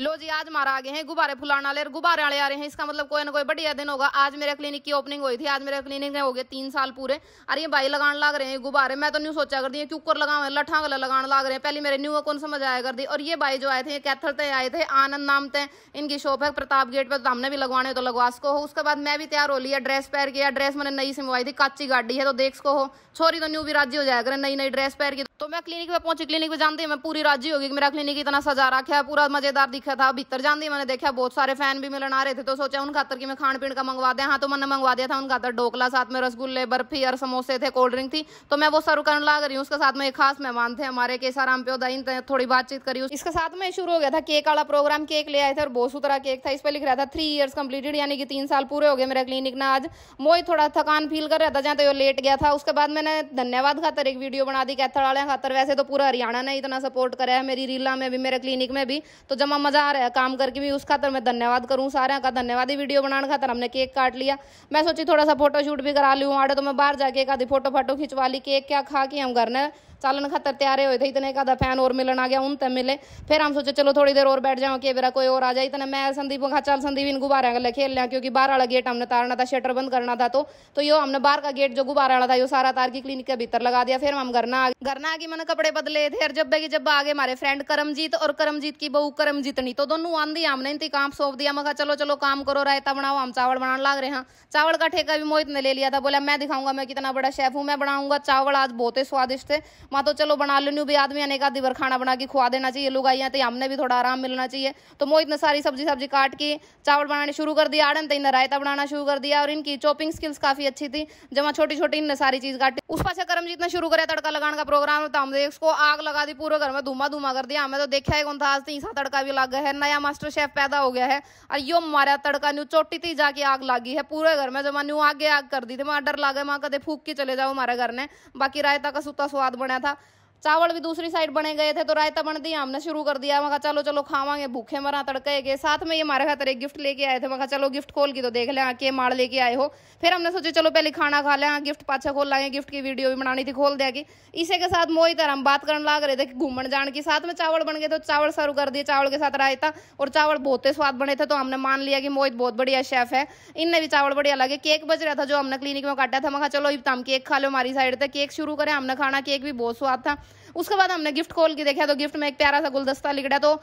लो जी आज मारा आ गए हैं गुब्बारे फुलाने वाले और गुब्बारे वाले आ रहे हैं इसका मतलब कोई ना कोई बढ़िया दिन होगा आज मेरे क्लिनिक की ओपनिंग हुई थी आज मेरे क्लिनिक में हो गए तीन साल पूरे अरे ये भाई लगाने लग रहे हैं गुब्बारे मैं तो न्यू सोचा कर दी क्यूकर लगा लठा गला लगाने लग रहे हैं पहले मेरे न्यू कौन समझ आया कर दी और ये भाई जो आए थे कैथल कैथर आए थे आनंद नाम थे इनकी शॉप है प्रताप गेट पर हमने भी लगवाने तो लगवा सको हो उसके बाद मैं भी तैयार हो लिया ड्रेस पैर किया ड्रेस मैंने नई सिमवाई थी काची गाड़ी है तो देख सको छोरी तो न्यू भी राजी हो जाएगा नई नई ड्रेस पैर की तो मैं क्लिनिक पे पहुंची क्लिनिक पे जानती मैं पूरी राजी होगी कि मेरा क्लिनिक इतना सजा रखा है पूरा मजेदार दिखा था भीतर जानती मैंने देखा बहुत सारे फैन भी मिलन आ रहे थे तो सोचा उन खातर की मैं खान पीन का मंगवा दिया हाँ तो मैंने मंगवा दिया था उनका खातर ढोकला साथ में रसगुल्ले बर्फी और समोसे थे कोल्ड ड्रिंक थी तो मैं वो सर्व करने ला रही हूँ उसके साथ में एक खास मेहमान थे हमारे केसाराम प्यो इन थोड़ी बातचीत करी इसके साथ में शुरू हो गया था केक वाला प्रोग्राम केक ले आए थे और बहुत सुथरा केक था इस पर लिख रहा था थ्री ईयर्स कम्पलीटेड यानी कि तीन साल पूरे हो गए मेरा क्लिनिक ना आज मोई थोड़ा थकान फील कर रहा था जहाँ तो लेट गया था उसके बाद मैंने धन्यवाद खातर एक वीडियो बना दी कैथर वाले खातर वैसे तो पूरा हरियाणा ने इतना सपोर्ट करा है मेरी रीला में भी मेरे क्लिनिक में भी तो जमा मज़ा आ रहा है काम करके भी उस खातर मैं धन्यवाद करूँ सारे का धन्यवाद ही वीडियो बनाने खातर हमने केक काट लिया मैं सोची थोड़ा सा फोटो शूट भी करा लूँ आड़े तो मैं बाहर जाके एक आधी फोटो फाटो खिंचवा ली केक क्या खा के हम घर ने चालन खातर तैयार हुए थे इतने आधा फैन और मिलन आ गया उन तक मिले फिर हम सोचे चलो थोड़ी देर और बैठ जाओ कि मेरा कोई और आ जाए इतने मैं संदीप कहा चल संदीप इन गुब्बारे गले खेल लिया क्योंकि बाहर वाला गेट हमने तारना था शटर बंद करना था तो तो यो हमने बाहर का गेट जो गुब्बारा वाला था यो सारा तार की क्लिनिक के भीतर लगा दिया फिर हम घर ना घर ना कि मैंने कपड़े बदले थे और जब्बे की जब्बा आगे मारे फ्रेंड करमजीत और करमजीत की बहू करमजीतनी तो दोनों आन हमने इनकी काम सौंप दिया मैं चलो चलो काम करो रायता बनाओ हम चावल बनाने लग रहे हैं चावल का ठेका भी मोहित ने ले लिया था बोला मैं दिखाऊंगा मैं कितना बड़ा शेफ हूँ मैं बनाऊंगा चावल आज बहुत ही स्वादिष्ट थे मैं तो चलो बना लेनी भी आदमी अनेक आधी बार खाना बना के खुआ देना चाहिए लोग आई हैं तो हमने भी थोड़ा आराम मिलना चाहिए तो मोहित ने सारी सब्जी सब्जी काट के चावल बनाने शुरू कर दिया आड़न तीन तो रायता बनाना शुरू कर दिया और इनकी चॉपिंग स्किल्स काफी अच्छी थी जमा छोटी छोटी इनने सारी चीज काटी उस पास करमजीत ने शुरू करे तड़का लगाने का प्रोग्राम दम दे उसको आग लगा दी पूरे घर में धुमा धुमा कर दिया हमें तो देखा ही कौन था आज तीसा तड़का भी लग गया है नया मास्टर शेफ पैदा हो गया है और यो मारा तड़का न्यू चोटी ती जाके आग लगी है पूरे घर में जब न्यू आगे आग कर दी थी मैं डर लगा मैं कदे फूक के चले जाओ हमारे घर ने बाकी रायता का सुता स्वाद बनाया था चावल भी दूसरी साइड बने गए थे तो रायता बन दिया हमने शुरू कर दिया मैं चलो चलो खावांगे भूखे मरा तड़के के साथ में ये हमारे खातर एक गिफ्ट लेके आए थे मैं चलो गिफ्ट खोल के तो देख लें हाँ, के माड़ लेके आए हो फिर हमने सोचे चलो पहले खाना खा लें हाँ, गिफ्ट पाछा खोल लाएंगे गिफ्ट की वीडियो भी बनानी थी खोल दिया कि इसी के साथ मोई तरह हम बात करने लाग रहे थे घूमन जान के साथ में चावल बन गए तो चावल शुरू कर दिए चावल के साथ रायता और चावल बहुत ही स्वाद बने थे तो हमने मान लिया कि मोहित बहुत बढ़िया शेफ है इनने भी चावल बढ़िया लगे केक बच रहा था जो हमने क्लिनिक में काटा था मैं चलो इतना हम केक खा लो हमारी साइड से केक शुरू करें हमने खाना केक भी बहुत स्वाद था उसके बाद हमने गिफ्ट खोल के देखा तो गिफ्ट में एक प्यारा सा गुलदस्ता लिख रहा तो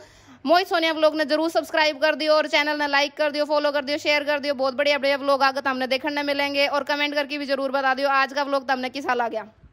मोहित सोनिया व्लॉग ने जरूर सब्सक्राइब कर दियो और चैनल ने लाइक कर दियो फॉलो कर दियो शेयर कर दियो बहुत बढ़िया बढ़िया व्लॉग आगे तो हमने देखने मिलेंगे और कमेंट करके भी जरूर बता दियो आज का व्लॉग तो हमने किस हाल आ गया